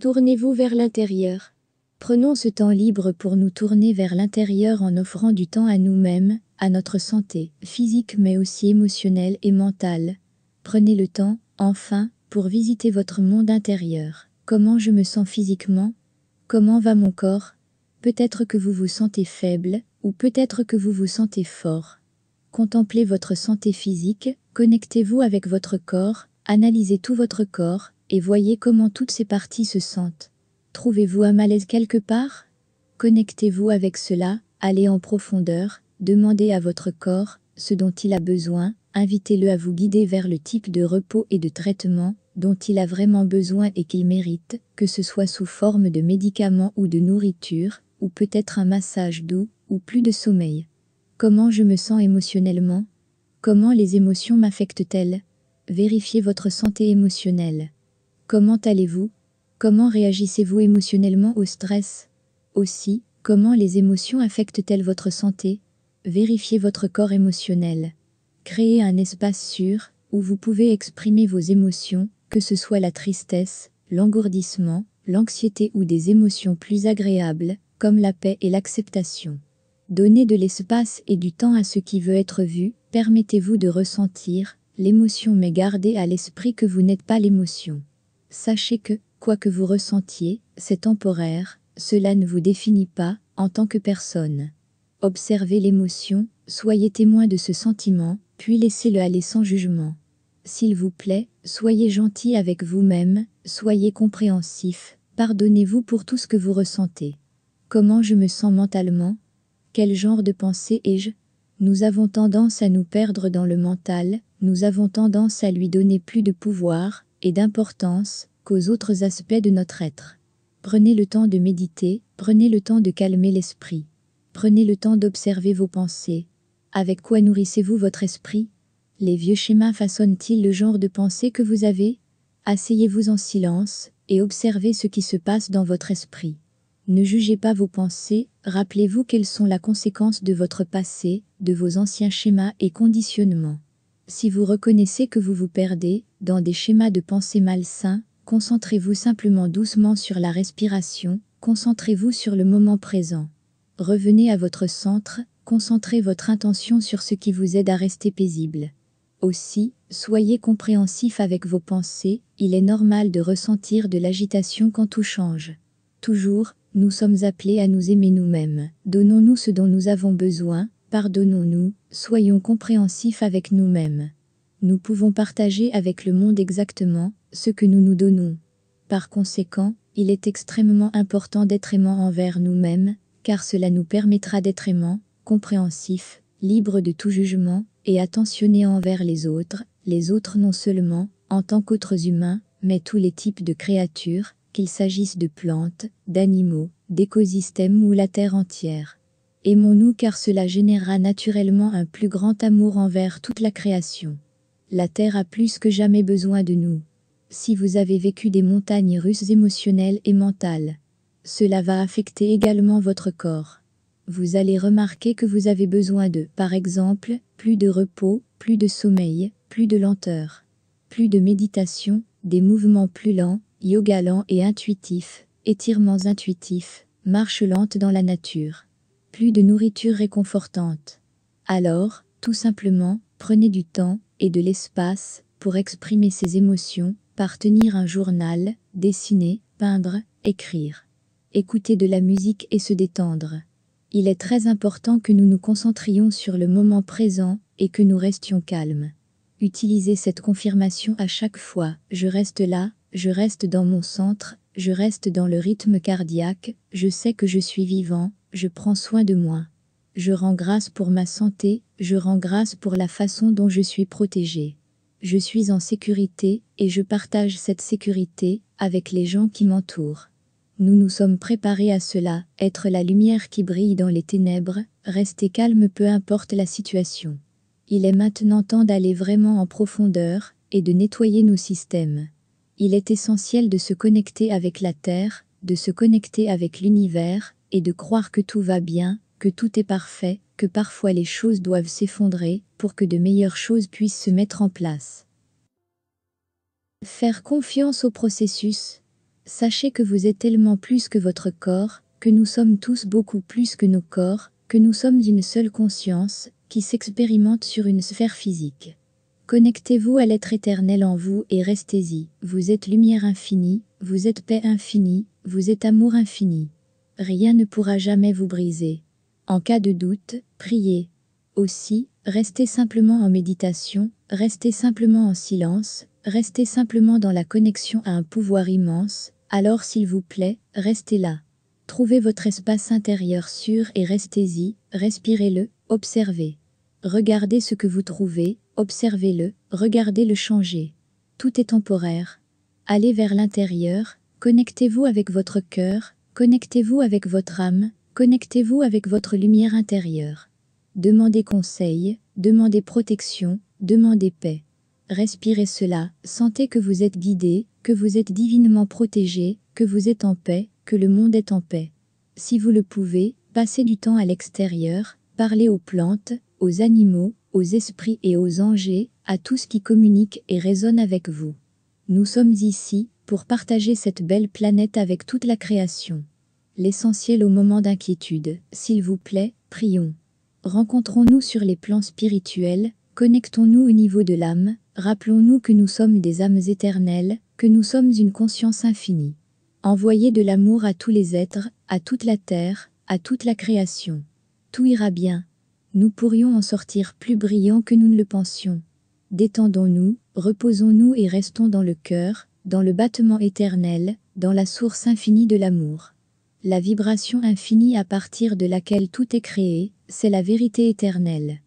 Tournez-vous vers l'intérieur. Prenons ce temps libre pour nous tourner vers l'intérieur en offrant du temps à nous-mêmes, à notre santé, physique mais aussi émotionnelle et mentale. Prenez le temps, enfin, pour visiter votre monde intérieur. Comment je me sens physiquement Comment va mon corps Peut-être que vous vous sentez faible, ou peut-être que vous vous sentez fort. Contemplez votre santé physique, connectez-vous avec votre corps, analysez tout votre corps, et voyez comment toutes ces parties se sentent. Trouvez-vous un malaise quelque part Connectez-vous avec cela, allez en profondeur, demandez à votre corps ce dont il a besoin, invitez-le à vous guider vers le type de repos et de traitement dont il a vraiment besoin et qu'il mérite, que ce soit sous forme de médicaments ou de nourriture, ou peut-être un massage doux, ou plus de sommeil. Comment je me sens émotionnellement Comment les émotions m'affectent-elles Vérifiez votre santé émotionnelle. Comment allez-vous Comment réagissez-vous émotionnellement au stress Aussi, comment les émotions affectent-elles votre santé Vérifiez votre corps émotionnel. Créez un espace sûr où vous pouvez exprimer vos émotions, que ce soit la tristesse, l'engourdissement, l'anxiété ou des émotions plus agréables, comme la paix et l'acceptation. Donnez de l'espace et du temps à ce qui veut être vu, permettez-vous de ressentir l'émotion mais gardez à l'esprit que vous n'êtes pas l'émotion. Sachez que, quoi que vous ressentiez, c'est temporaire, cela ne vous définit pas, en tant que personne. Observez l'émotion, soyez témoin de ce sentiment, puis laissez-le aller sans jugement. S'il vous plaît, soyez gentil avec vous-même, soyez compréhensif, pardonnez-vous pour tout ce que vous ressentez. Comment je me sens mentalement Quel genre de pensée ai-je Nous avons tendance à nous perdre dans le mental, nous avons tendance à lui donner plus de pouvoir, et d'importance qu'aux autres aspects de notre être. Prenez le temps de méditer, prenez le temps de calmer l'esprit. Prenez le temps d'observer vos pensées. Avec quoi nourrissez-vous votre esprit Les vieux schémas façonnent-ils le genre de pensée que vous avez Asseyez-vous en silence et observez ce qui se passe dans votre esprit. Ne jugez pas vos pensées, rappelez-vous qu'elles sont la conséquence de votre passé, de vos anciens schémas et conditionnements. Si vous reconnaissez que vous vous perdez dans des schémas de pensée malsains, concentrez-vous simplement doucement sur la respiration, concentrez-vous sur le moment présent. Revenez à votre centre, concentrez votre intention sur ce qui vous aide à rester paisible. Aussi, soyez compréhensif avec vos pensées, il est normal de ressentir de l'agitation quand tout change. Toujours, nous sommes appelés à nous aimer nous-mêmes. Donnons-nous ce dont nous avons besoin, Pardonnons-nous, soyons compréhensifs avec nous-mêmes. Nous pouvons partager avec le monde exactement ce que nous nous donnons. Par conséquent, il est extrêmement important d'être aimant envers nous-mêmes, car cela nous permettra d'être aimant, compréhensif, libre de tout jugement, et attentionné envers les autres, les autres non seulement, en tant qu'autres humains, mais tous les types de créatures, qu'il s'agisse de plantes, d'animaux, d'écosystèmes ou la terre entière. Aimons-nous car cela générera naturellement un plus grand amour envers toute la création. La Terre a plus que jamais besoin de nous. Si vous avez vécu des montagnes russes émotionnelles et mentales, cela va affecter également votre corps. Vous allez remarquer que vous avez besoin de, par exemple, plus de repos, plus de sommeil, plus de lenteur, plus de méditation, des mouvements plus lents, yoga lent et intuitif, étirements intuitifs, marche lente dans la nature plus de nourriture réconfortante. Alors, tout simplement, prenez du temps et de l'espace pour exprimer ses émotions, par tenir un journal, dessiner, peindre, écrire. Écouter de la musique et se détendre. Il est très important que nous nous concentrions sur le moment présent et que nous restions calmes. Utilisez cette confirmation à chaque fois. Je reste là, je reste dans mon centre, je reste dans le rythme cardiaque, je sais que je suis vivant, je prends soin de moi. Je rends grâce pour ma santé, je rends grâce pour la façon dont je suis protégé. Je suis en sécurité et je partage cette sécurité avec les gens qui m'entourent. Nous nous sommes préparés à cela, être la lumière qui brille dans les ténèbres, rester calme peu importe la situation. Il est maintenant temps d'aller vraiment en profondeur et de nettoyer nos systèmes. Il est essentiel de se connecter avec la Terre, de se connecter avec l'univers, et de croire que tout va bien, que tout est parfait, que parfois les choses doivent s'effondrer pour que de meilleures choses puissent se mettre en place. Faire confiance au processus. Sachez que vous êtes tellement plus que votre corps, que nous sommes tous beaucoup plus que nos corps, que nous sommes d'une seule conscience qui s'expérimente sur une sphère physique. Connectez-vous à l'être éternel en vous et restez-y. Vous êtes lumière infinie, vous êtes paix infinie, vous êtes amour infini rien ne pourra jamais vous briser. En cas de doute, priez. Aussi, restez simplement en méditation, restez simplement en silence, restez simplement dans la connexion à un pouvoir immense, alors s'il vous plaît, restez là. Trouvez votre espace intérieur sûr et restez-y, respirez-le, observez. Regardez ce que vous trouvez, observez-le, regardez-le changer. Tout est temporaire. Allez vers l'intérieur, connectez-vous avec votre cœur, Connectez-vous avec votre âme, connectez-vous avec votre lumière intérieure. Demandez conseil, demandez protection, demandez paix. Respirez cela, sentez que vous êtes guidé, que vous êtes divinement protégé, que vous êtes en paix, que le monde est en paix. Si vous le pouvez, passez du temps à l'extérieur, parlez aux plantes, aux animaux, aux esprits et aux anges, à tout ce qui communique et résonne avec vous. Nous sommes ici pour partager cette belle planète avec toute la création l'essentiel au moment d'inquiétude. S'il vous plaît, prions. Rencontrons-nous sur les plans spirituels, connectons-nous au niveau de l'âme, rappelons-nous que nous sommes des âmes éternelles, que nous sommes une conscience infinie. Envoyez de l'amour à tous les êtres, à toute la terre, à toute la création. Tout ira bien. Nous pourrions en sortir plus brillants que nous ne le pensions. Détendons-nous, reposons-nous et restons dans le cœur, dans le battement éternel, dans la source infinie de l'amour. La vibration infinie à partir de laquelle tout est créé, c'est la vérité éternelle.